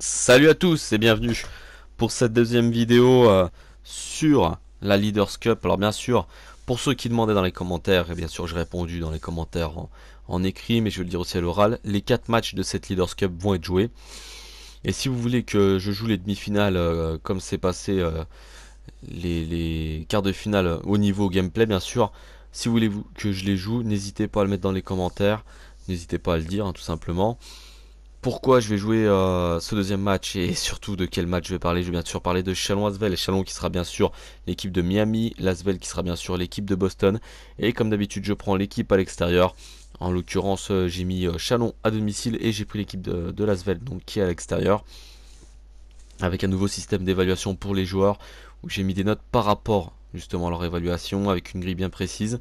Salut à tous et bienvenue pour cette deuxième vidéo euh, sur la Leaders Cup. Alors bien sûr, pour ceux qui demandaient dans les commentaires, et bien sûr j'ai répondu dans les commentaires en, écrit, mais je vais le dire aussi à l'oral, les 4 matchs de cette Leaders Cup vont être joués. Et si vous voulez que je joue les demi-finales euh, comme c'est passé euh, les, quarts de finale au niveau gameplay, bien sûr, si vous voulez que je les joue, n'hésitez pas à le mettre dans les commentaires, n'hésitez pas à le dire hein, tout simplement pourquoi je vais jouer euh, ce deuxième match et surtout de quel match je vais parler. Je vais bien sûr parler de Chalon Asvel, Chalon qui sera bien sûr l'équipe de Miami, Lasvel qui sera bien sûr l'équipe de Boston. Et comme d'habitude, je prends l'équipe à l'extérieur. En l'occurrence, euh, j'ai mis euh, Chalon à domicile et j'ai pris l'équipe de, de Lasvel, qui est à l'extérieur. Avec un nouveau système d'évaluation pour les joueurs, où j'ai mis des notes par rapport justement à leur évaluation, avec une grille bien précise.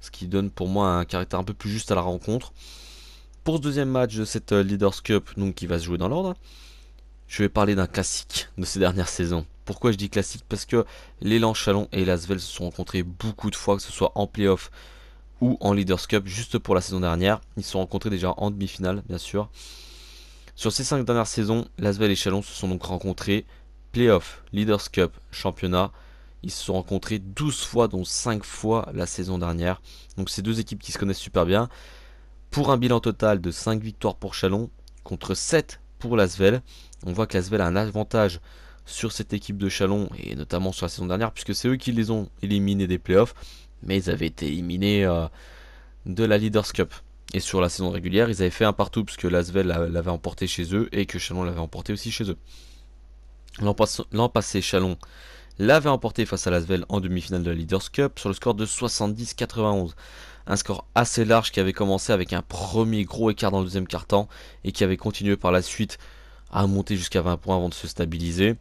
Ce qui donne pour moi un caractère un peu plus juste à la rencontre. Pour ce deuxième match de cette euh, Leaders Cup, donc qui va se jouer dans l'ordre, je vais parler d'un classique de ces dernières saisons. Pourquoi je dis classique Parce que l'élan Chalon et l'Asvel se sont rencontrés beaucoup de fois, que ce soit en playoff ou en Leaders Cup, juste pour la saison dernière. Ils se sont rencontrés déjà en demi-finale, bien sûr. Sur ces cinq dernières saisons, l'Asvel et Chalon se sont donc rencontrés playoff, Leaders Cup, championnat. Ils se sont rencontrés 12 fois, dont 5 fois la saison dernière. Donc c'est deux équipes qui se connaissent super bien pour un bilan total de 5 victoires pour Chalon contre 7 pour Lasvel. On voit que Lasvel a un avantage sur cette équipe de Chalon et notamment sur la saison dernière puisque c'est eux qui les ont éliminés des playoffs mais ils avaient été éliminés euh, de la Leaders Cup. Et sur la saison régulière, ils avaient fait un partout puisque Lasvel l'avait emporté chez eux et que Chalon l'avait emporté aussi chez eux. L'an passé, Chalon l'avait emporté face à Lasvel en demi-finale de la Leaders Cup sur le score de 70-91. Un score assez large qui avait commencé avec un premier gros écart dans le deuxième quart-temps et qui avait continué par la suite à monter jusqu'à 20 points avant de se stabiliser.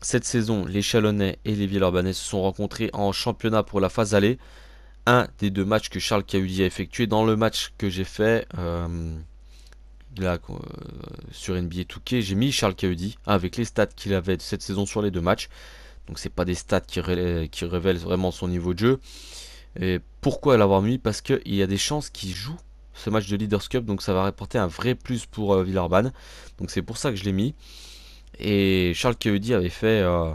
Cette saison, les Chalonnais et les Villeurbanais se sont rencontrés en championnat pour la phase aller. Un des deux matchs que Charles Cahudi a effectué. Dans le match que j'ai fait euh, euh, sur NBA Touquet, j'ai mis Charles Cahudi avec les stats qu'il avait cette saison sur les deux matchs. Donc c'est pas des stats qui, qui révèlent vraiment son niveau de jeu. Et pourquoi l'avoir mis Parce qu'il y a des chances qu'il joue ce match de Leaders Cup, donc ça va rapporter un vrai plus pour euh, Villarban Donc c'est pour ça que je l'ai mis. Et Charles Keudi avait fait euh,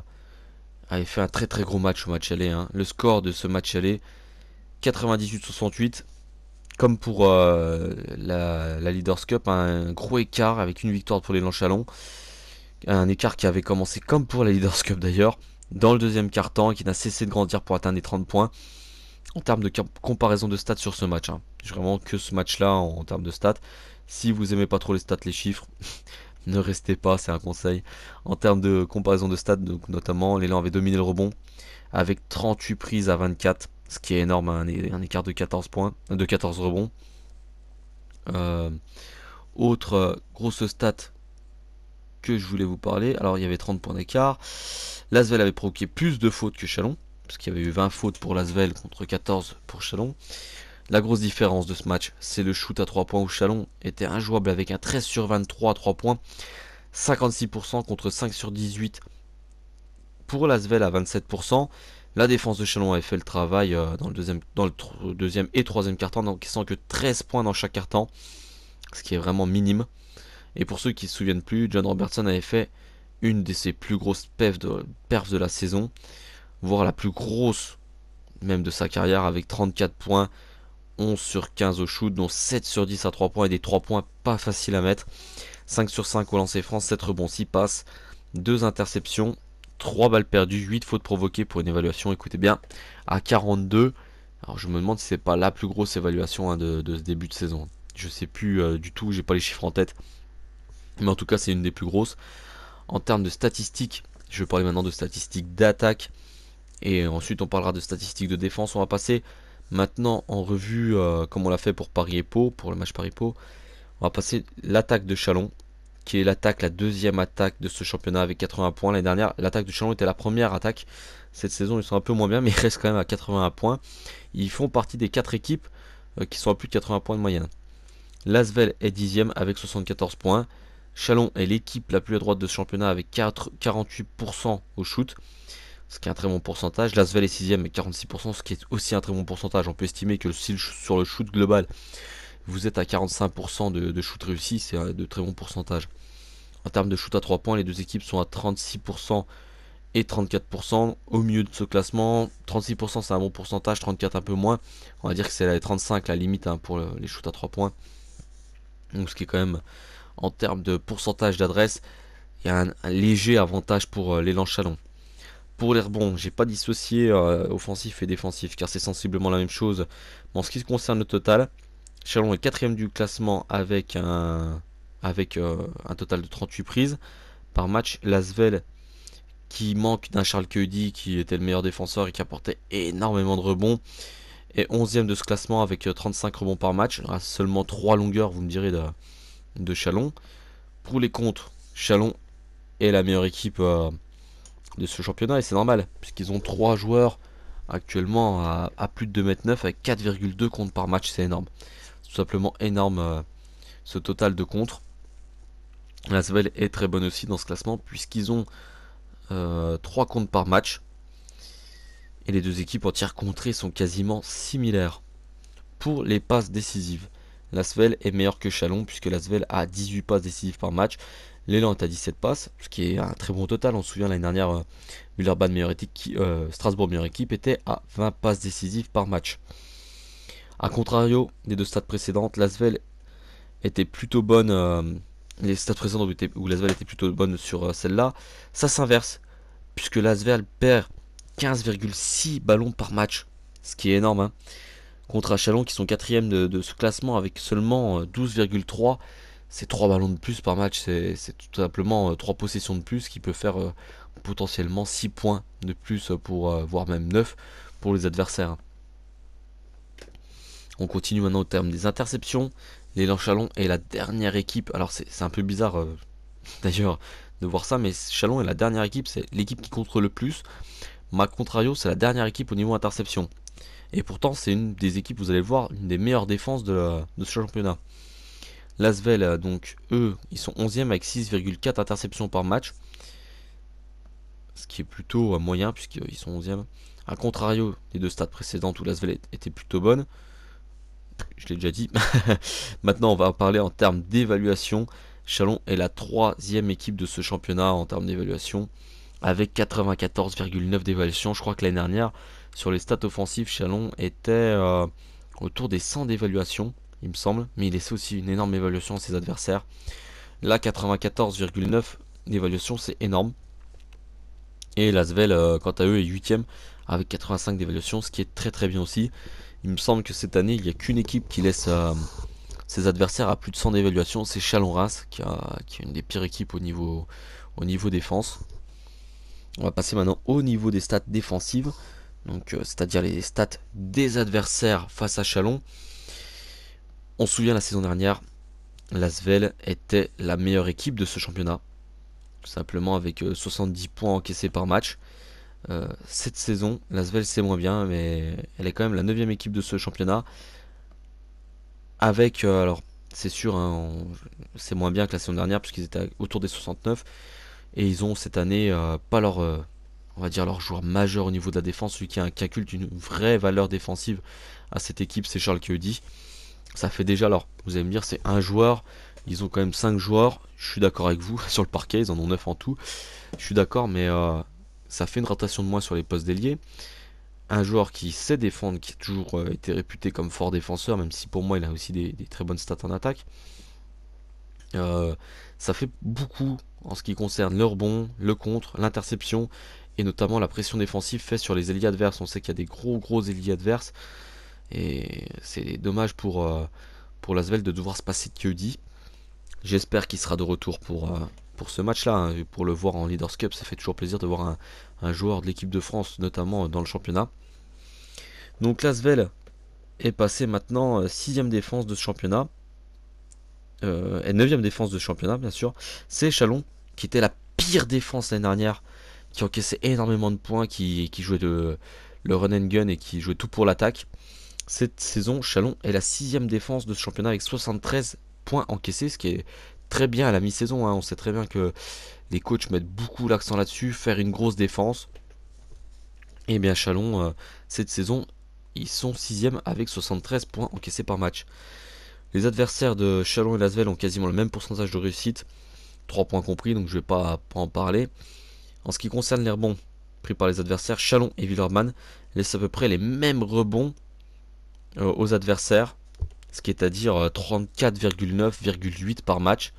avait fait un très très gros match au match aller. Hein. Le score de ce match aller 98-68, comme pour euh, la, Leaders Cup, un gros écart avec une victoire pour les Lanchalons. Un écart qui avait commencé comme pour la Leaders Cup d'ailleurs, dans le deuxième quart temps, qui n'a cessé de grandir pour atteindre les 30 points en termes de comparaison de stats sur ce match. Hein. Vraiment que ce match-là en, termes de stats. Si vous aimez pas trop les stats, les chiffres, ne restez pas, c'est un conseil. En termes de comparaison de stats, donc notamment, l'élan avait dominé le rebond avec 38 prises à 24, ce qui est énorme, hein, un, écart de 14 points, euh, de 14 rebonds. Euh, autre euh, grosse stat que je voulais vous parler, alors il y avait 30 points d'écart. Lasvel avait provoqué plus de fautes que Chalon, parce qu'il avait eu 20 fautes pour Lasvel contre 14 pour Chalon. La grosse différence de ce match, c'est le shoot à 3 points où Chalon était injouable avec un 13 sur 23 à 3 points, 56% contre 5 sur 18 pour Lasvel à 27%. La défense de Chalon avait fait le travail euh, dans le deuxième, dans le deuxième et troisième carton, donc sont que 13 points dans chaque temps. ce qui est vraiment minime. Et pour ceux qui ne se souviennent plus, John Robertson avait fait une de ses plus grosses perfs de la saison voire la plus grosse même de sa carrière avec 34 points, 11 sur 15 au shoot, dont 7 sur 10 à 3 points et des 3 points pas faciles à mettre. 5 sur 5 au lancer France, 7 rebonds, 6 passes, 2 interceptions, 3 balles perdues, 8 fautes provoquées pour une évaluation, écoutez bien, à 42. Alors je me demande si c'est pas la plus grosse évaluation hein, de, ce début de saison. Je sais plus euh, du tout, j'ai pas les chiffres en tête. Mais en tout cas, c'est une des plus grosses. En termes de statistiques, je vais parler maintenant de statistiques d'attaque. Et ensuite, on parlera de statistiques de défense. On va passer maintenant en revue, euh, comme on l'a fait pour Paris et pour le match Paris Pau. On va passer l'attaque de Chalon, qui est l'attaque, la deuxième attaque de ce championnat avec 80 points. L'année dernière, l'attaque de Chalon était la première attaque. Cette saison, ils sont un peu moins bien, mais ils restent quand même à 81 points. Ils font partie des 4 équipes euh, qui sont à plus de 80 points de moyenne. Lasvel est dixième avec 74 points. Chalon est l'équipe la plus à droite de ce championnat avec 4, 48% au shoot ce qui est un très bon pourcentage. L'Asvel est 6ème avec 46%, ce qui est aussi un très bon pourcentage. On peut estimer que sur le shoot global, vous êtes à 45% de, shoot réussi, c'est de très bon pourcentage. En termes de shoot à 3 points, les deux équipes sont à 36% et 34% au milieu de ce classement. 36% c'est un bon pourcentage, 34% un peu moins. On va dire que c'est la 35 la limite hein, pour les shoots à 3 points. Donc ce qui est quand même en termes de pourcentage d'adresse, il y a un, léger avantage pour euh, l'élan Chalon. Pour les rebonds, j'ai pas dissocié euh, offensif et défensif car c'est sensiblement la même chose. en ce qui concerne le total, Chalon est quatrième du classement avec un, avec, euh, un total de 38 prises par match. Lasvel qui manque d'un Charles Cuddy qui était le meilleur défenseur et qui apportait énormément de rebonds Et 11ème de ce classement avec 35 euh, rebonds par match, seulement 3 longueurs, vous me direz, de, de Chalon. Pour les comptes, Chalon est la meilleure équipe de ce championnat et c'est normal puisqu'ils ont 3 joueurs actuellement à, plus de 2m9 avec 4,2 comptes par match, c'est énorme. Tout simplement énorme euh, ce total de contre. La Svel est très bonne aussi dans ce classement puisqu'ils ont 3 euh, comptes par match. Et les deux équipes en tir contré sont quasiment similaires. Pour les passes décisives, la Svel est meilleure que Chalon puisque la Svel a 18 passes décisives par match L'élan est à 17 passes, ce qui est un très bon total. On se souvient l'année dernière, euh, meilleure équipe, euh, Strasbourg meilleure équipe était à 20 passes décisives par match. A contrario des deux stades précédentes, Lasvel était plutôt bonne. Euh, les stades précédents où, Lasvel était plutôt bonne sur euh, celle-là, ça s'inverse puisque Lasvel perd 15,6 ballons par match, ce qui est énorme. Hein, contre Achalon qui sont quatrième de, de, ce classement avec seulement 12,3 c'est trois ballons de plus par match, c'est tout simplement euh, trois possessions de plus qui peut faire euh, potentiellement 6 points de plus pour euh, voire même 9 pour les adversaires. On continue maintenant au terme des interceptions. L'élan Chalon est la dernière équipe. Alors c'est un peu bizarre d'ailleurs de voir ça, mais Chalon est la dernière équipe, c'est l'équipe qui contre le plus. Ma contrario, c'est la dernière équipe au niveau interception. Et pourtant, c'est une des équipes, vous allez le voir, une des meilleures défenses de ce championnat. L'Asvel, donc eux, ils sont 11e avec 6,4 interceptions par match. Ce qui est plutôt euh, moyen puisqu'ils sont 11e. A contrario des deux stades précédentes où l'Asvel était plutôt bonne. Je l'ai déjà dit. Maintenant, on va en parler en termes d'évaluation. Chalon est la troisième équipe de ce championnat en termes d'évaluation. Avec 94,9 d'évaluation. Je crois que l'année dernière, sur les stats offensifs, Chalon était euh, autour des 100 d'évaluation il me semble, mais il laisse aussi une énorme évaluation à ses adversaires. Là, 94,9 d'évaluation, c'est énorme. Et Lasvel, euh, quant à eux, est 8 avec 85 d'évaluation, ce qui est très très bien aussi. Il me semble que cette année, il n'y a qu'une équipe qui laisse euh, ses adversaires à plus de 100 d'évaluation, c'est chalon ras qui, est une des pires équipes au niveau, au niveau défense. On va passer maintenant au niveau des stats défensives, donc euh, c'est-à-dire les stats des adversaires face à Chalon. On se souvient la saison dernière, l'Asvel était la meilleure équipe de ce championnat, tout simplement avec 70 euh, points encaissés par match. Euh, cette saison, l'Asvel c'est moins bien, mais elle est quand même la 9 équipe de ce championnat. Avec, euh, alors c'est sûr, hein, c'est moins bien que la saison dernière puisqu'ils étaient autour des 69 et ils ont cette année pas leur, on va dire leur joueur majeur au niveau de la défense, celui qui, a, un calcul d'une vraie valeur défensive à cette équipe, c'est Charles Keudy. Ça fait déjà alors, vous allez me dire c'est un joueur, ils ont quand même 5 joueurs, je suis d'accord avec vous, sur le parquet, ils en ont 9 en tout. Je suis d'accord, mais euh, ça fait une rotation de moins sur les postes d'ailier. Un joueur qui sait défendre, qui a toujours euh, été réputé comme fort défenseur, même si pour moi il a aussi des, très bonnes stats en attaque. Euh, ça fait beaucoup en ce qui concerne le rebond, le contre, l'interception et notamment la pression défensive faite sur les ailiers adverses. On sait qu'il y a des gros gros ailiers adverses. Et c'est dommage pour, euh, de devoir se passer de J'espère qu'il sera de retour pour, euh, ce match-là, hein, pour le voir en Leaders Cup. Ça fait toujours plaisir de voir un, joueur de l'équipe de France, notamment euh, dans le championnat. Donc Lasvel est passé maintenant 6ème défense de ce championnat. et 9ème défense de ce championnat, bien sûr. C'est Chalon, qui était la pire défense l'année dernière, qui encaissait énormément de points, qui, jouait de, le run and gun et qui jouait tout pour l'attaque. Cette saison, Chalon est la sixième défense de ce championnat avec 73 points encaissés, ce qui est très bien à la mi-saison. Hein. On sait très bien que les coachs mettent beaucoup l'accent là-dessus, faire une grosse défense. Et eh bien Chalon, euh, cette saison, ils sont sixième avec 73 points encaissés par match. Les adversaires de Chalon et Lasvel ont quasiment le même pourcentage de réussite, 3 points compris, donc je ne vais pas, en parler. En ce qui concerne les rebonds pris par les adversaires, Chalon et Villerman laissent à peu près les mêmes rebonds euh, aux adversaires, ce qui est à dire 34,9,8 euh, par match.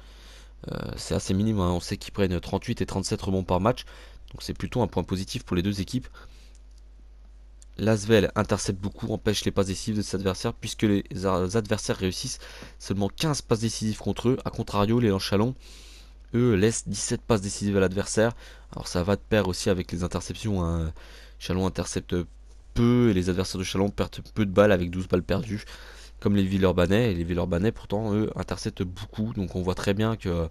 Euh, c'est assez minime, hein. on sait qu'ils prennent 38 et 37 rebonds par match, donc c'est plutôt un point positif pour les deux équipes. L'Asvel intercepte beaucoup, empêche les passes décisives de ses adversaires, puisque les adversaires réussissent seulement 15 passes décisives contre eux. A contrario, les Lanchalons, eux, laissent 17 passes décisives à l'adversaire. Alors ça va de pair aussi avec les interceptions. Un hein. Chalon intercepte peu et les adversaires de Chalon perdent peu de balles avec 12 balles perdues comme les Villeurbanais. Et les Villeurbanais, pourtant, eux, interceptent beaucoup. Donc on voit très bien que euh,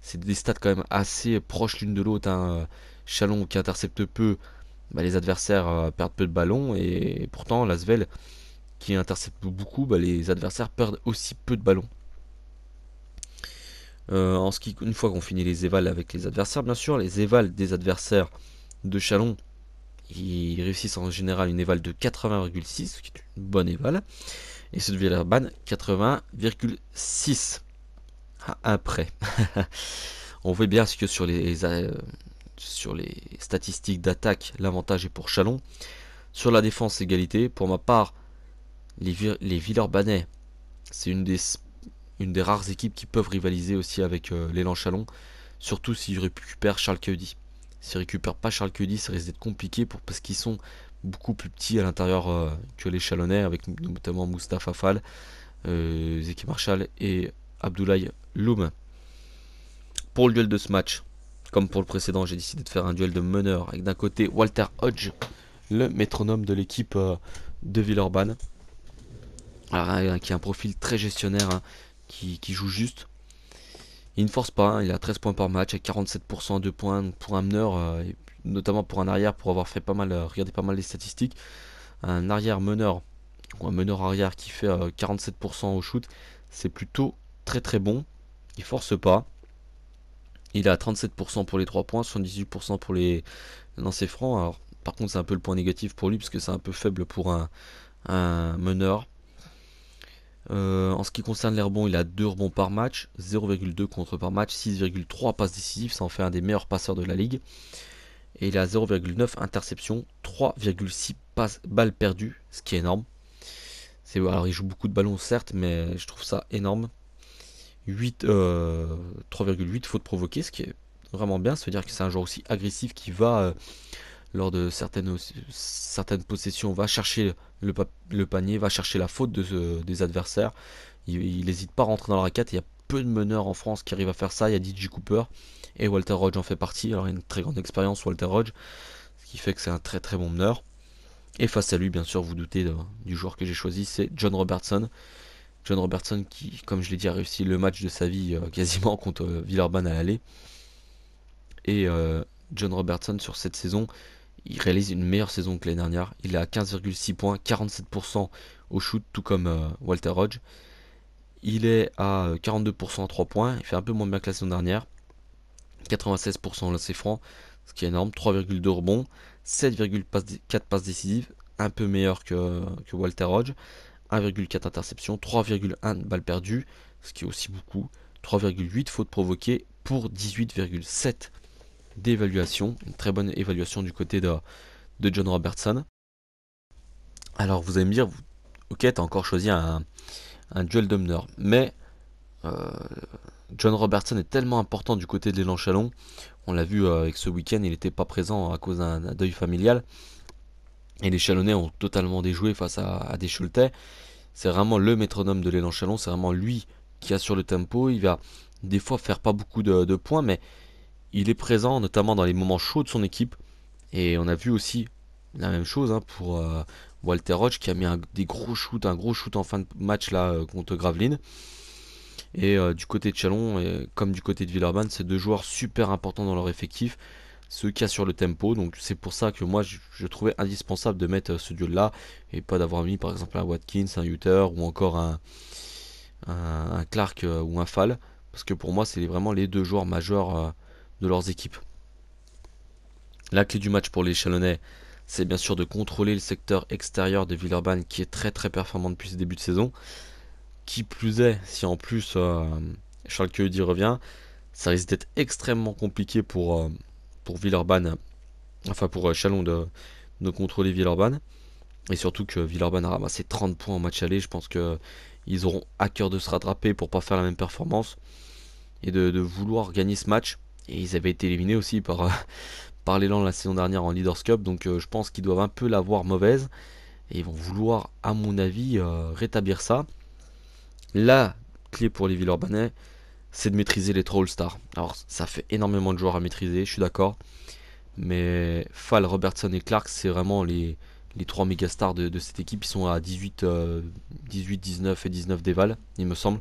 c'est des stats quand même assez proches l'une de l'autre. Hein. Chalon qui intercepte peu, bah, les adversaires euh, perdent peu de ballons. Et, pourtant, pourtant, Lasvel qui intercepte beaucoup, bah, les adversaires perdent aussi peu de ballons. Euh, en ce qui, une fois qu'on finit les évals avec les adversaires, bien sûr, les évals des adversaires de Chalon ils réussissent en général une éval de 80,6, Ce qui est une bonne éval. Et ceux de Villeurbanne, 80,6. après. On voit bien que sur les, euh, sur les statistiques d'attaque, l'avantage est pour Chalon. Sur la défense, égalité. Pour ma part, les, les c'est une des, une des rares équipes qui peuvent rivaliser aussi avec euh, l'élan Chalon. Surtout s'ils récupèrent Charles Keudi. S'ils récupèrent pas Charles Cuddy, ça risque d'être compliqué pour, parce qu'ils sont beaucoup plus petits à l'intérieur euh, que les Chalonnais, avec notamment Mustapha Fall, euh, Zeki Marshall et Abdoulaye Loum. Pour le duel de ce match, comme pour le précédent, j'ai décidé de faire un duel de meneur avec d'un côté Walter Hodge, le métronome de l'équipe euh, de Villeurbanne, qui a un profil très gestionnaire, hein, qui joue juste il ne force pas, hein. il a 13 points par match, à 47% de points pour un meneur, euh, notamment pour un arrière, pour avoir fait pas mal, euh, regardez pas mal les statistiques. Un arrière meneur, ou un meneur arrière qui fait 47% euh, au shoot, c'est plutôt très très bon. Il force pas. Il a 37% pour les 3 points, 78% pour les lancers francs. Alors, par contre, c'est un peu le point négatif pour lui, parce que c'est un peu faible pour un meneur. Euh, en ce qui concerne les rebonds, il a 2 rebonds par match, 0,2 contre par match, 6,3 passes décisives, ça en fait un des meilleurs passeurs de la ligue. Et il a 0,9 interceptions, 3,6 passes balles perdues, ce qui est énorme. C'est alors il joue beaucoup de ballons certes, mais je trouve ça énorme. 8, 3,8 euh, fautes provoquées, ce qui est vraiment bien, veut dire que c'est un joueur aussi agressif qui va euh, lors de certaines, certaines possessions, va chercher le, panier, va chercher la faute de des adversaires. Il n'hésite pas à rentrer dans la raquette. Il y a peu de meneurs en France qui arrivent à faire ça. Il y a DJ Cooper et Walter Rodge en fait partie. Alors, il a une très grande expérience, Walter Rodge, ce qui fait que c'est un très très bon meneur. Et face à lui, bien sûr, vous doutez du joueur que j'ai choisi, c'est John Robertson. John Robertson qui, comme je l'ai dit, a réussi le match de sa vie euh, quasiment contre euh, Villarban à l'aller. Et euh, John Robertson sur cette saison, il réalise une meilleure saison que l'année dernière. Il est à 15,6 points, 47% au shoot, tout comme euh, Walter Hodge. Il est à 42% euh, à 3 points, il fait un peu moins bien que la saison dernière. 96% lancé franc, ce qui est énorme. 3,2 rebonds, 7,4 passes décisives, un peu meilleur que, euh, Walter Hodge. 1,4 interceptions, 3,1 balles perdues, ce qui est aussi beaucoup. 3,8 fautes provoquées pour 18,7 d'évaluation, une très bonne évaluation du côté de, de John Robertson. Alors vous allez me dire, vous, ok, t'as encore choisi un, un duel Dumner, mais euh, John Robertson est tellement important du côté de l'élan Chalon. On l'a vu euh, avec ce week-end, il n'était pas présent à cause d'un deuil familial. Et les Chalonnais ont totalement déjoué face à, des C'est vraiment le métronome de l'élan Chalon, c'est vraiment lui qui assure le tempo. Il va des fois faire pas beaucoup de points, mais il est présent notamment dans les moments chauds de son équipe. Et on a vu aussi la même chose hein, pour euh, Walter Roche qui a mis un, des gros shoots, un gros shoot en fin de match là euh, contre Graveline. Et euh, du côté de Chalon, comme du côté de Villeurbanne, c'est deux joueurs super importants dans leur effectif, ceux qui assurent le tempo. Donc c'est pour ça que moi je, trouvais indispensable de mettre ce duel là et pas d'avoir mis par exemple un Watkins, un Uter ou encore un, Clark ou un Fall. Parce que pour moi, c'est vraiment les deux joueurs majeurs de leurs équipes. La clé du match pour les Chalonnais, c'est bien sûr de contrôler le secteur extérieur de Villeurbanne qui est très très performant depuis ses début de saison. Qui plus est, si en plus euh, Charles dit revient, ça risque d'être extrêmement compliqué pour, euh, pour Villeurbanne, enfin pour euh, Chalon de, de contrôler Villeurbanne. Et surtout que Villeurbanne a ramassé 30 points en match aller, je pense qu'ils auront à cœur de se rattraper pour pas faire la même performance et de vouloir gagner ce match et ils avaient été éliminés aussi par, euh, par l'élan la saison dernière en Leaders Cup. Donc euh, je pense qu'ils doivent un peu la voir mauvaise. Et ils vont vouloir, à mon avis, euh, rétablir ça. La clé pour les Villeurbanais, c'est de maîtriser les Troll Stars. Alors ça fait énormément de joueurs à maîtriser, je suis d'accord. Mais Fall, Robertson et Clark, c'est vraiment les, les trois méga stars de, cette équipe. Ils sont à 18, 18 19 et 19 déval, il me semble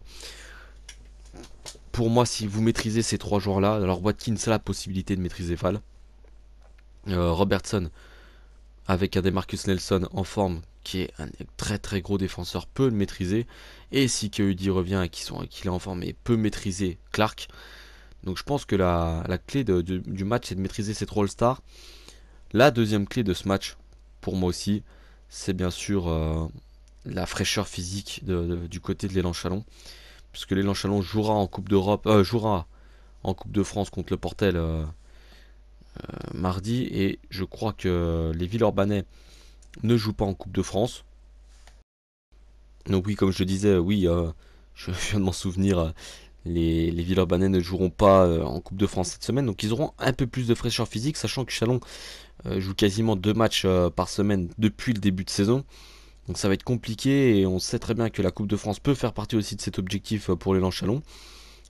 pour moi, si vous maîtrisez ces trois joueurs-là, alors Watkins a la possibilité de maîtriser Val. Euh, Robertson, avec un des Marcus Nelson en forme, qui est un très très gros défenseur, peut le maîtriser. Et si Keudi revient et qu'il est en forme, et peut maîtriser Clark. Donc je pense que la, clé du match, c'est de maîtriser ces trois All-Stars. La deuxième clé de ce match, pour moi aussi, c'est bien sûr euh, la fraîcheur physique du côté de l'élan Chalon puisque l'élan Chalon jouera en Coupe d'Europe, euh, jouera en Coupe de France contre le Portel euh, euh, mardi, et je crois que les Villeurbanais ne jouent pas en Coupe de France. Donc oui, comme je le disais, oui, je viens de m'en souvenir, les, les Villeurbanais ne joueront pas en Coupe de France cette semaine, donc ils auront un peu plus de fraîcheur physique, sachant que Chalon joue quasiment deux matchs par semaine depuis le début de saison. Donc ça va être compliqué et on sait très bien que la Coupe de France peut faire partie aussi de cet objectif euh, pour l'élan Chalon.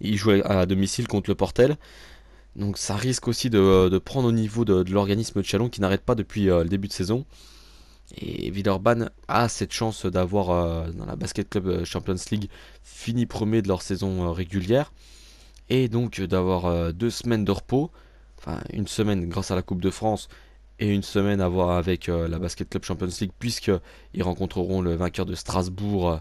Ils jouent à domicile contre le Portel. Donc ça risque aussi euh, de, prendre au niveau de, de l'organisme de Chalon qui n'arrête pas depuis euh, le début de saison. Et Villeurbanne a cette chance d'avoir dans la Basket Club Champions League fini premier de leur saison régulière. Et donc d'avoir deux semaines de repos. Enfin une semaine grâce à la Coupe de France et une semaine à voir avec euh, la Basket Club Champions League puisqu'ils rencontreront le vainqueur de Strasbourg euh,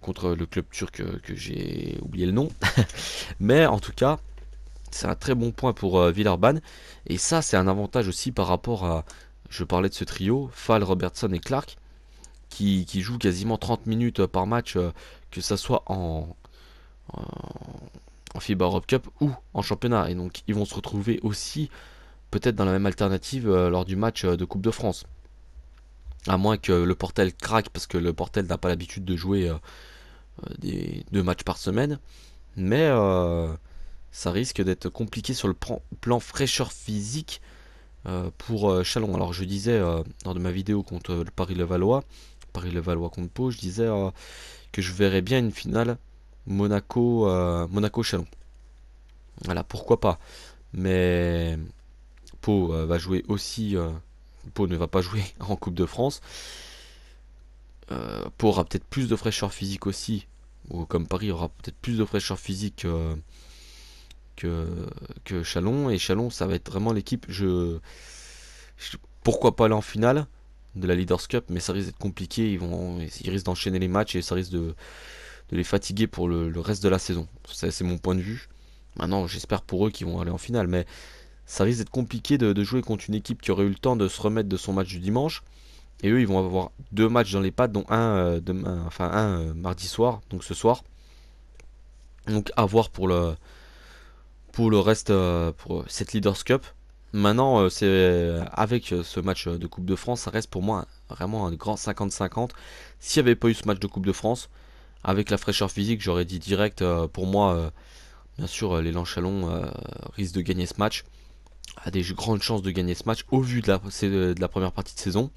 contre le club turc euh, que j'ai oublié le nom. Mais en tout cas, c'est un très bon point pour Villarban Et ça, c'est un avantage aussi par rapport à, je parlais de ce trio, Fall, Robertson et Clark, qui, jouent quasiment 30 minutes par match, que ça soit en FIBA Europe Cup ou en championnat. Et donc, ils vont se retrouver aussi peut-être dans la même alternative euh, lors du match euh, de Coupe de France. À moins que le Portel craque parce que le Portel n'a pas l'habitude de jouer euh, des, deux matchs par semaine. Mais ça risque d'être compliqué sur le plan fraîcheur physique pour Chalon. Alors je disais lors de ma vidéo contre le paris levalois Paris-Levallois contre Pau, je disais que je verrais bien une finale Monaco-Chalon. voilà, pourquoi pas. Mais Pau euh, va jouer aussi. Euh, Pau ne va pas jouer en Coupe de France. Euh, Pau aura peut-être plus de fraîcheur physique aussi. Ou comme Paris aura peut-être plus de fraîcheur physique que, que Chalon. Et Chalon, ça va être vraiment l'équipe. Je, pourquoi pas aller en finale de la Leaders Cup, mais ça risque d'être compliqué. Ils, vont, ils risquent d'enchaîner les matchs et ça risque de, les fatiguer pour le, le, reste de la saison. C'est mon point de vue. Maintenant, j'espère pour eux qu'ils vont aller en finale, mais ça risque d'être compliqué de, jouer contre une équipe qui aurait eu le temps de se remettre de son match du dimanche. Et eux, ils vont avoir deux matchs dans les pattes, dont un, euh, demain, enfin, un euh, mardi soir, donc ce soir. Donc à voir pour le, pour le reste, euh, pour cette Leaders Cup. Maintenant, c'est avec ce match de Coupe de France, ça reste pour moi vraiment un grand 50-50. S'il n'y avait pas eu ce match de Coupe de France, avec la fraîcheur physique, j'aurais dit direct, pour moi, bien sûr, les Chalon risquent de gagner ce match a des grandes chances de gagner ce match au vu de la, euh, de la première partie de saison.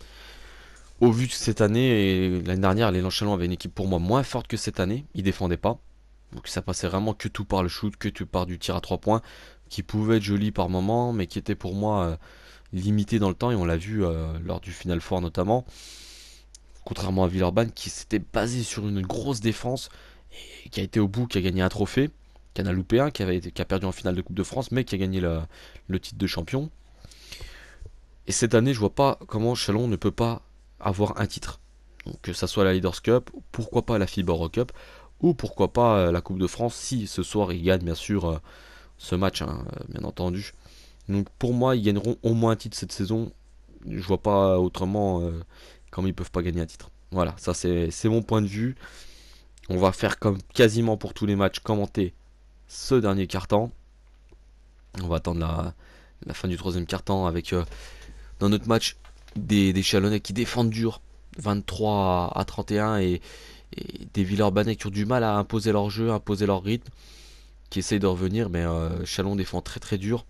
Au vu de cette année, et l'année dernière, les Lanchelons avaient une équipe pour moi moins forte que cette année. Ils défendaient pas. Donc ça passait vraiment que tout par le shoot, que tout par du tir à 3 points, qui pouvait être joli par moment, mais qui était pour moi euh, limité dans le temps. Et on l'a vu euh, lors du Final Four notamment. Contrairement à Villeurbanne, qui s'était basé sur une grosse défense et qui a été au bout, qui a gagné un trophée qui qui, avait, qui a perdu en finale de Coupe de France, mais qui a gagné le titre de champion. Et cette année, je vois pas comment Chalon ne peut pas avoir un titre. que ça soit la Leaders Cup, pourquoi pas la FIBA Cup, ou pourquoi pas euh, la Coupe de France, si ce soir ils gagnent bien sûr euh, ce match, hein, euh, bien entendu. Donc pour moi, ils gagneront au moins un titre cette saison. Je vois pas autrement comment ils peuvent pas gagner un titre. Voilà, ça c'est mon point de vue. On va faire comme quasiment pour tous les matchs, commenter ce dernier carton. On va attendre la, fin du troisième carton avec euh, dans notre match des, des Chalonnais qui défendent dur 23 à, 31 et, et des Villeurbanais qui ont du mal à imposer leur jeu, imposer leur rythme, qui essayent de revenir, mais euh, Chalon défend très très dur.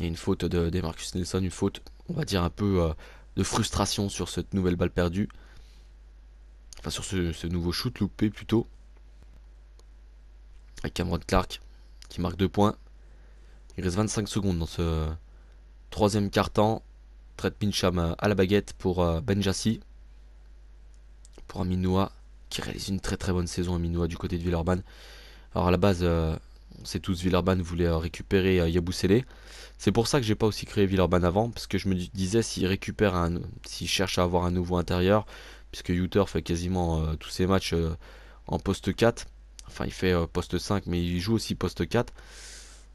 Et une faute de, Marcus Nelson, une faute, on va dire, un peu euh, de frustration sur cette nouvelle balle perdue. Enfin, sur ce, ce nouveau shoot loupé plutôt avec Cameron Clark qui marque 2 points. Il reste 25 secondes dans ce troisième quart-temps. Trade Pincham euh, à la baguette pour euh, Benjassi. Pour Aminoa qui réalise une très très bonne saison Aminoa du côté de Villeurbanne. Alors à la base, euh, on sait tous Villeurbanne voulait récupérer Yabousselé. C'est pour ça que j'ai pas aussi créé Villeurbanne avant parce que je me disais s'il récupère un s'il cherche à avoir un nouveau intérieur puisque Youter fait quasiment tous ses matchs en poste 4 Enfin, il fait euh, poste 5, mais il joue aussi poste 4.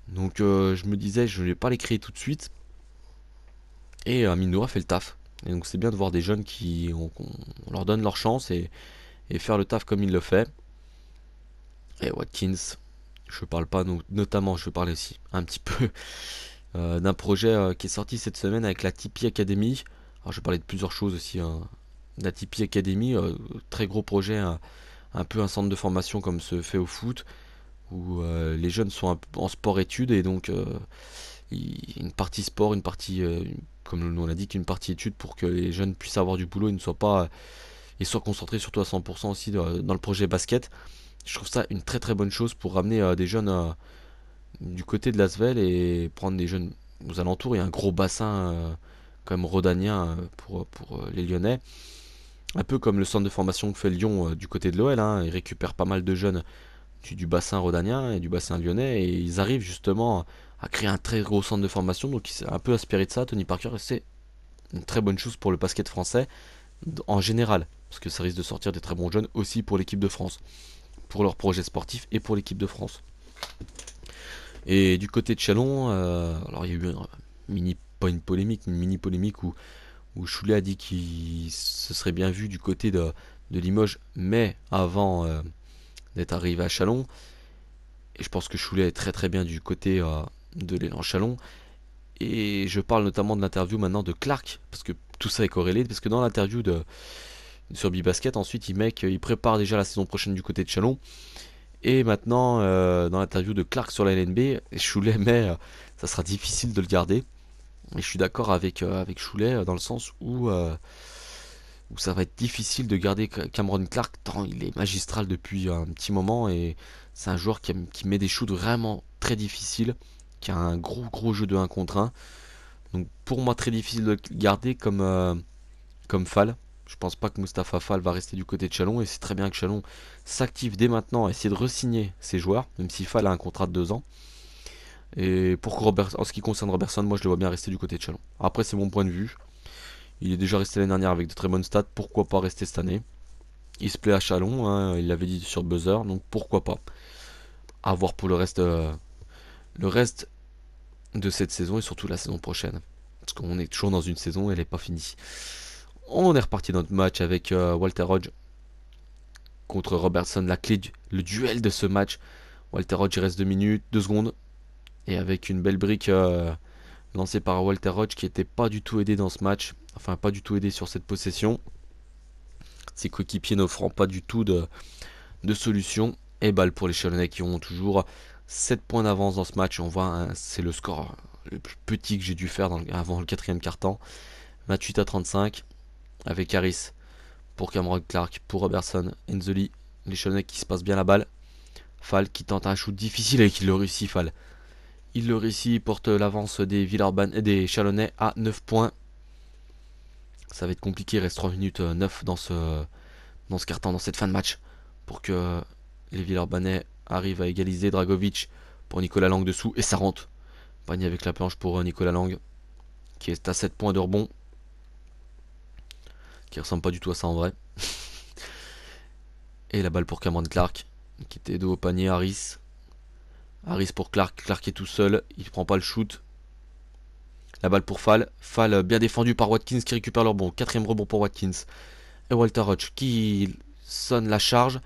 Donc euh, je me disais, je ne vais pas les créer tout de suite. Et euh, fait le taf. Et donc c'est bien de voir des jeunes qui on, leur donne leur chance et, faire le taf comme il le fait. Et Watkins, je parle pas notamment, je vais parler aussi un petit peu euh, d'un projet qui est sorti cette semaine avec la Tipeee Academy. Alors je parlais de plusieurs choses aussi. Hein. La Tipeee Academy, très gros projet hein, un peu un centre de formation comme se fait au foot, où euh, les jeunes sont en sport-études et donc euh, une partie sport, une partie, euh, comme on l'a dit, une partie études pour que les jeunes puissent avoir du boulot et ne soient pas et soient concentrés surtout à 100% aussi dans, le projet basket. Je trouve ça une très très bonne chose pour ramener des jeunes du côté de l'Asvel et prendre des jeunes aux alentours. Il y a un gros bassin quand même rhodanien pour, pour les Lyonnais un peu comme le centre de formation que fait Lyon euh, du côté de l'OL. Hein. ils récupèrent pas mal de jeunes du, bassin rhodanien et du bassin lyonnais et ils arrivent justement à créer un très gros centre de formation. Donc, il un peu aspiré de ça, Tony Parker, et c'est une très bonne chose pour le basket français en général, parce que ça risque de sortir des très bons jeunes aussi pour l'équipe de France, pour leur projet sportif et pour l'équipe de France. Et du côté de Chalon, euh, alors il y a eu une mini, polémique, une mini polémique où où Choulet a dit qu'il se serait bien vu du côté de, Limoges, mais avant euh, d'être arrivé à Chalon. Et je pense que Choulet est très très bien du côté euh, de l'élan Chalon. Et je parle notamment de l'interview maintenant de Clark, parce que tout ça est corrélé, parce que dans l'interview de sur Basket, ensuite il il prépare déjà la saison prochaine du côté de Chalon. Et maintenant, euh, dans l'interview de Clark sur la LNB, Choulet met ça sera difficile de le garder. Et je suis d'accord avec, euh, avec Choulet euh, dans le sens où, euh, où ça va être difficile de garder Cameron Clark tant il est magistral depuis un petit moment et c'est un joueur qui, met des shoots vraiment très difficiles, qui a un gros gros jeu de 1 contre 1. Donc pour moi très difficile de garder comme, comme Fall. Je pense pas que Mustapha Fall va rester du côté de Chalon et c'est très bien que Chalon s'active dès maintenant à essayer de resigner ses joueurs, même si Fall a un contrat de 2 ans. Et pour en ce qui concerne Robertson, moi je le vois bien rester du côté de Chalon. Après, c'est mon point de vue. Il est déjà resté l'année dernière avec de très bonnes stats. Pourquoi pas rester cette année Il se plaît à Chalon, hein. il l'avait dit sur Buzzer, donc pourquoi pas A voir pour le reste, euh, le reste de cette saison et surtout la saison prochaine. Parce qu'on est toujours dans une saison, elle n'est pas finie. On est reparti dans notre match avec euh, Walter Hodge contre Robertson. La clé, le duel de ce match. Walter Hodge reste 2 minutes, 2 secondes et avec une belle brique euh, lancée par Walter Roach qui n'était pas du tout aidé dans ce match, enfin pas du tout aidé sur cette possession. Ses coéquipiers n'offrant pas du tout de, solution. Et balle pour les Chalonnais qui ont toujours 7 points d'avance dans ce match. On voit, hein, c'est le score le plus petit que j'ai dû faire avant le quatrième quart-temps. 28 à 35 avec Harris pour Cameron Clark, pour Robertson, Enzoli. Les Chalonnais qui se passent bien la balle. Fall qui tente un shoot difficile et qui le réussit, Fall. Il le réussit, porte l'avance des et des Chalonnais à 9 points. Ça va être compliqué, il reste 3 minutes 9 euh, dans ce, dans ce carton, dans cette fin de match, pour que les Villeurbanais arrivent à égaliser Dragovic pour Nicolas Lang dessous et ça rentre. Panier avec la planche pour euh, Nicolas Lang, qui est à 7 points de rebond, qui ressemble pas du tout à ça en vrai. et la balle pour Cameron Clark, qui était dos au panier Harris, Harris pour Clark. Clark est tout seul. Il prend pas le shoot. La balle pour Fall. Fall bien défendu par Watkins qui récupère leur bon. Quatrième rebond pour Watkins. Et Walter Hodge qui sonne la charge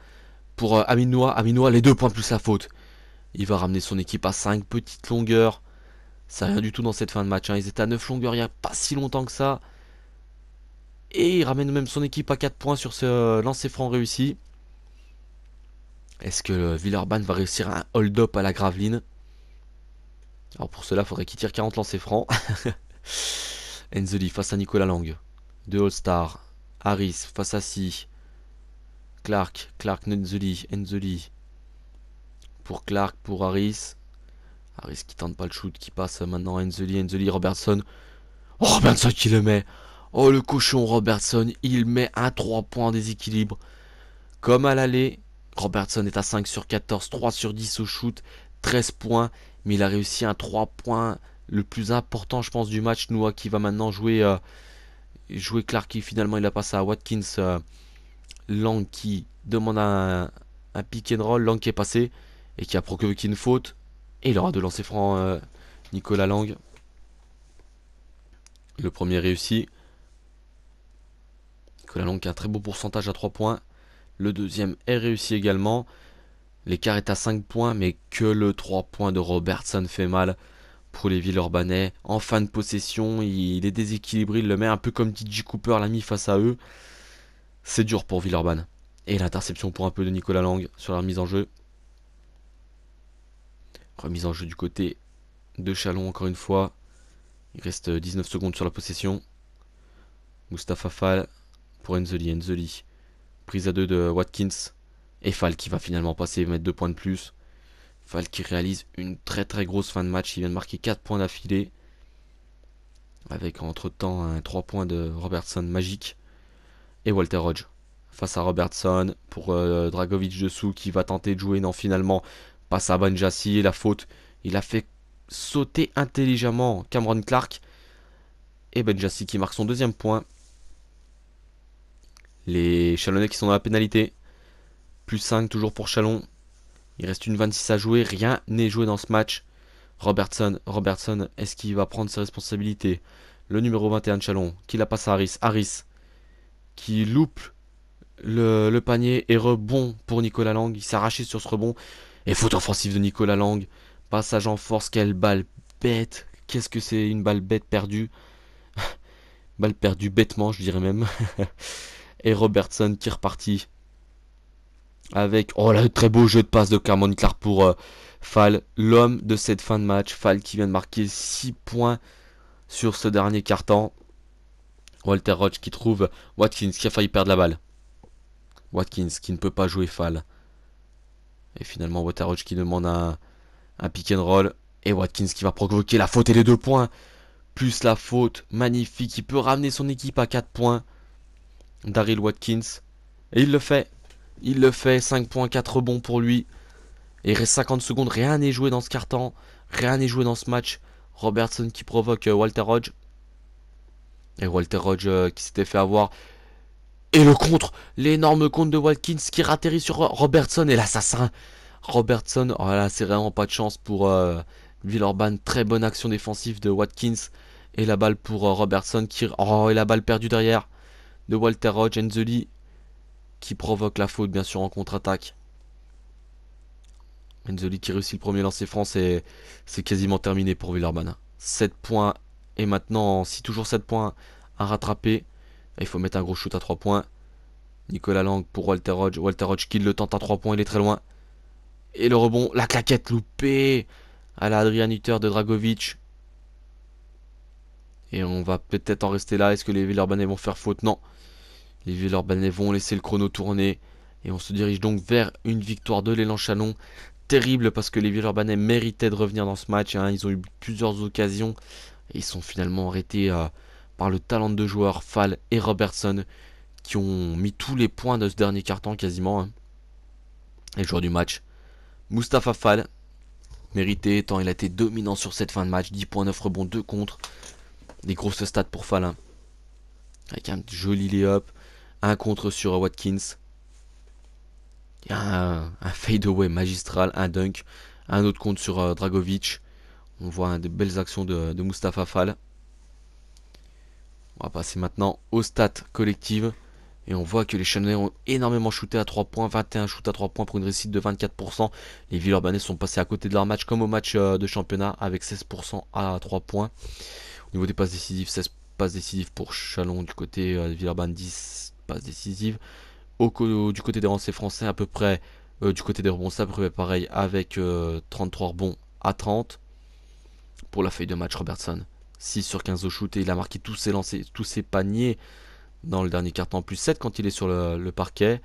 pour Aminoua, euh, Aminoa. les deux points plus la faute. Il va ramener son équipe à 5 petites longueurs. Ça rien du tout dans cette fin de match. Hein. Ils étaient à 9 longueurs il n'y a pas si longtemps que ça. Et il ramène même son équipe à 4 points sur ce euh, lancer franc réussi. Est-ce que euh, Villeurbanne va réussir un hold-up à la Graveline Alors pour cela, il faudrait qu'il tire 40 lancers francs. Enzeli face à Nicolas Lang. Deux All-Star. Harris face à Si. Clark. Clark, Enzeli. Enzeli. Pour Clark, pour Harris. Harris qui tente pas le shoot, qui passe maintenant Enzeli. Enzeli, Robertson. Oh, Robertson qui le met. Oh, le cochon Robertson. Il met un 3 points en déséquilibre. Comme à l'aller, Robertson est à 5 sur 14, 3 sur 10 au shoot, 13 points, mais il a réussi un 3 points le plus important, je pense, du match. Noah qui va maintenant jouer, euh, jouer Clark, finalement il a passé à Watkins. Euh, Lang qui demande un, un, pick and roll, Lang qui est passé et qui a provoqué une faute. Et il aura de lancer franc euh, Nicolas Lang. Le premier réussi. Nicolas Lang qui a un très beau pourcentage à 3 points. Le deuxième est réussi également. L'écart est à 5 points, mais que le 3 points de Robertson fait mal pour les Villeurbanais. En fin de possession, il est déséquilibré, il le met un peu comme DJ Cooper l'a mis face à eux. C'est dur pour Villeurbanne. Et l'interception pour un peu de Nicolas Lang sur la remise en jeu. Remise en jeu du côté de Chalon encore une fois. Il reste 19 secondes sur la possession. Mustapha Fall pour Enzeli. Enzeli Prise à deux de Watkins. Et Fall qui va finalement passer mettre deux points de plus. Fall qui réalise une très très grosse fin de match. Il vient de marquer 4 points d'affilée. Avec entre temps un 3 points de Robertson magique. Et Walter Hodge face à Robertson pour euh, Dragovic dessous qui va tenter de jouer. Non, finalement, passe à Benjassy La faute, il a fait sauter intelligemment Cameron Clark. Et Benjassi qui marque son deuxième point. Les Chalonnais qui sont dans la pénalité. Plus 5 toujours pour Chalon. Il reste une 26 à jouer. Rien n'est joué dans ce match. Robertson, Robertson, est-ce qu'il va prendre ses responsabilités Le numéro 21 de Chalon, qui la passe à Harris. Harris, qui loupe le, panier et rebond pour Nicolas Lang. Il s'arrache sur ce rebond. Et faute offensive de Nicolas Lang. Passage en force, quelle balle bête. Qu'est-ce que c'est une balle bête perdue Balle perdue bêtement, je dirais même. Et Robertson qui repartit avec oh là très beau jeu de passe de Cameron Clark pour euh, Fall, l'homme de cette fin de match, Fall qui vient de marquer 6 points sur ce dernier carton. Walter Roach qui trouve Watkins qui a failli perdre la balle. Watkins qui ne peut pas jouer Fall. Et finalement Walter Roach qui demande un, un pick and roll et Watkins qui va provoquer la faute et les deux points. Plus la faute, magnifique, il peut ramener son équipe à 4 points. Daryl Watkins. Et il le fait. Il le fait. 5 points, 4 rebonds pour lui. Et il reste 50 secondes. Rien n'est joué dans ce carton. Rien n'est joué dans ce match. Robertson qui provoque euh, Walter Rodge Et Walter Hodge euh, qui s'était fait avoir. Et le contre. L'énorme contre de Watkins qui ratterrit sur Robertson. Et l'assassin. Robertson. Oh là, c'est vraiment pas de chance pour Will euh, Villeurbanne. Très bonne action défensive de Watkins. Et la balle pour Robertson qui. Oh, et la balle perdue derrière de Walter Hodge Enzeli qui provoque la faute bien sûr en contre-attaque. Enzeli qui réussit le premier lancer et c'est quasiment terminé pour Villarban. 7 points et maintenant, si toujours 7 points à rattraper, il faut mettre un gros shoot à 3 points. Nicolas Lang pour Walter Hodge. Walter Hodge qui le tente à 3 points, il est très loin. Et le rebond, la claquette loupée à la Adrian de Dragovic. Et on va peut-être en rester là. Est-ce que les Villeurbanais vont faire faute Non. Les Villeurbanais vont laisser le chrono tourner. Et on se dirige donc vers une victoire de l'élan Chalon. Terrible parce que les Villeurbanais méritaient de revenir dans ce match. Hein. Ils ont eu plusieurs occasions. Et ils sont finalement arrêtés euh, par le talent de joueurs Fall et Robertson qui ont mis tous les points de ce dernier carton quasiment. Les hein. joueurs joueur du match, Mustapha Fall, mérité tant il a été dominant sur cette fin de match. 10 points, 9 rebonds, 2 contre des grosses stats pour Fallin. Avec un joli layup, un contre sur Watkins. Un, un fadeaway magistral, un dunk, un autre contre sur euh, Dragovic. On voit de des belles actions de, de Mustafa Fall. On va passer maintenant aux stats collectives. Et on voit que les Channelers ont énormément shooté à 3 points, 21 shoot à 3 points pour une réussite de 24%. Les Villeurbanais sont passés à côté de leur match comme au match euh, de championnat avec 16% à 3 points. Niveau des passes décisives, 16 passes décisives pour Chalon du côté euh, de Villeurbanne, 10 passes décisives. du côté des renseignements français, à peu près euh, du côté des rebonds, ça peu pareil avec 33 euh, rebonds à 30. Pour la feuille de match, Robertson, 6 sur 15 au shoot et il a marqué tous ses lancers, tous ses paniers dans le dernier quart carton, plus 7 quand il est sur le, parquet.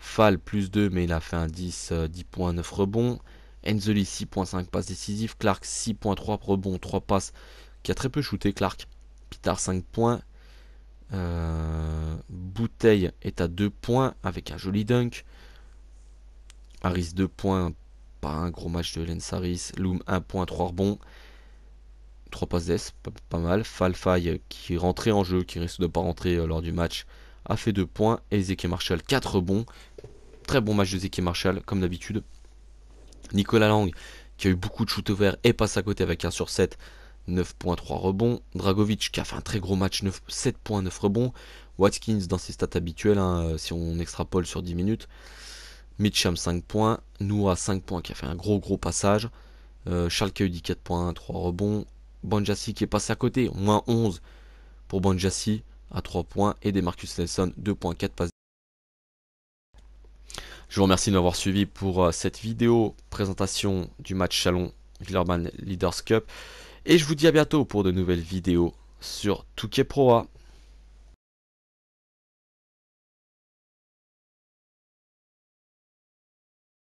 Fall plus 2, mais il a fait un 10, 10 9 rebonds. Enzeli 6.5 passes décisives, Clark 6.3 rebonds, 3 passes, qui a très peu shooté Clark. Pitard 5 points. Euh, Bouteille est à 2 points avec un joli dunk. Harris 2 points, pas un gros match de Lens Harris. Loom 1 point, 3 rebonds. 3 passes S, pas, mal. Falfai qui est rentré en jeu, qui risque de ne pas rentrer euh, lors du match, a fait 2 points. Et Zeke Marshall 4 rebonds. Très bon match de Zeke Marshall, comme d'habitude. Nicolas Lang qui a eu beaucoup de shoot over et passe à côté avec 1 sur 7 9.3 rebonds. Dragovic qui a fait un très gros match, 7.9 7 rebonds. Watkins dans ses stats habituels. Hein, euh, si on extrapole sur 10 minutes. Mitcham 5 points, Noura 5 points qui a fait un gros gros passage. Charles Cahudi 4 rebonds. Banjassi qui est passé à côté, moins 11 pour Banjassi à 3 points. Et Demarcus Nelson 2.4 passes. Je vous remercie de m'avoir suivi pour euh, cette vidéo présentation du match Chalon Villeurbanne Leaders Cup. Et je vous dis à bientôt pour de nouvelles vidéos sur Touquet Proa.